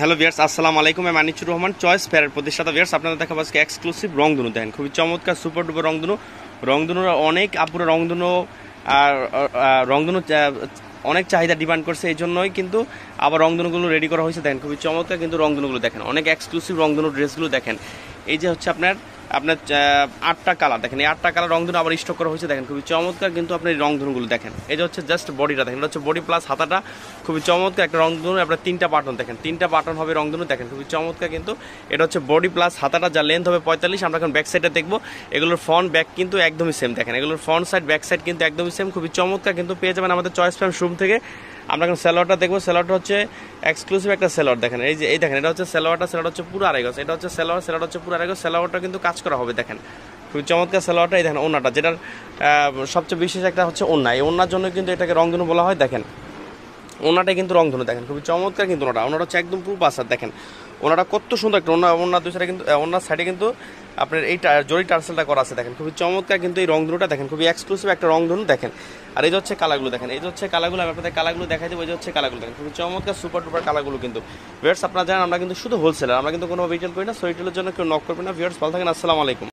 hello viewers আসসালামু আলাইকুম আমি আনিচুর রহমান চয়েস ফেয়ারের প্রতিষ্ঠাতা ভিয়ার্স আপনাদের দেখাবো আজকে এক্সক্লুসিভ রংধনু দেন খুবই চমৎকার সুপার ডুপার রংধনু রংধনুরা অনেক আপুরা রংধনু আর রংধনু অনেক চাহিদা ডিমান্ড করছে এই জন্যই কিন্তু আবার রংধনুগুলো রেডি করা হয়েছে দেখেন খুবই চমৎকার কিন্তু রংধনুগুলো দেখেন অনেক এক্সক্লুসিভ রংধনু ড্রেসগুলো দেখেন এই যে হচ্ছে আপনার আপনার আটটা কালার দেখেন এই আটটা কালার রংধনু আবার স্টক করা হয়েছে দেখেন খুবই চমৎকার কিন্তু আপনার এই রংধনুগুলো দেখেন এটা হচ্ছে জাস্ট বডিটা দেখেন এটা হচ্ছে বডি প্লাস হাতাটা খুবই চমৎকার একটা রংধনু আপনার তিনটা বাটন দেখেন তিনটা বাটন হবে রংধনু দেখেন খুবই চমৎকার কিন্তু এটা হচ্ছে বডি প্লাস হাতাটা যা লেন্থ হবে পঁয়তাল্লিশ আমরা এখন ব্যাক সাইডটা দেখবো এগুলোর ফ্রন্ট ব্যাক কিন্তু একদমই সেম দেখেন এগুলোর ফ্রন্ট সাইড ব্যাক সাইড কিন্তু একদমই সেম খুবই চমৎকার কিন্তু পেয়ে যাবেন আমাদের চয়েস প্যাম শুম থেকে আমরা এখন সেলোয়ারটা দেখবো সেলোয়ারটা হচ্ছে এক্সক্লুসিভ একটা সেলোয়ার দেখেন এই যে এই দেখেন এটা হচ্ছে সেলোয়ারটা স্যালোয়ার হচ্ছে পুরো আড়াই গজ এটা হচ্ছে সেলোয়ার সেলোয়ার হচ্ছে পুরো আড়াই গজ সেলোয়ারটা কিন্তু কাজ করা হবে দেখেন খুব চমৎকার সেলোয়ারটা এই দেখেন ওনাটা যেটার সবচেয়ে বিশেষ একটা হচ্ছে ওনা এই ওনার জন্য কিন্তু এটাকে রংধনু বলা হয় দেখেন ওনাটা কিন্তু রংধনু দেখেন খুবই চমৎকার কিন্তু ওনাটা ওনাটা হচ্ছে একদম পুরো পাসার দেখেন ওনারা কত সুন্দর একটা ওনার ওনার দুই সাইডে কিন্তু ওনার সাইডে কিন্তু আপনার এই জরি টার্সেলটা করা আছে দেখেন খুবই চমৎকার কিন্তু এই রংধনুটা দেখেন খুবই এক্সক্লুসিভ একটা রংধনু দেখেন আর এই যে হচ্ছে কালাগুলো দেখেন এই যে হচ্ছে কালাগুলো আমি আপনাদের কালাগুলো দেখাই দেবো এই যে হচ্ছে কালাগুলো দেখেন খুবই চমৎকার সুপার টুপার কালাগুলো কিন্তু ভিয়ার্স আপনারা জানেন আমরা কিন্তু শুধু হোলসেলার আমরা কিন্তু কোনো রিটেল করি না সো রিটেলের জন্য কেউ নক করবে না ভিয়ার্স ভালো থাকেন আসসালামু আলাইকুম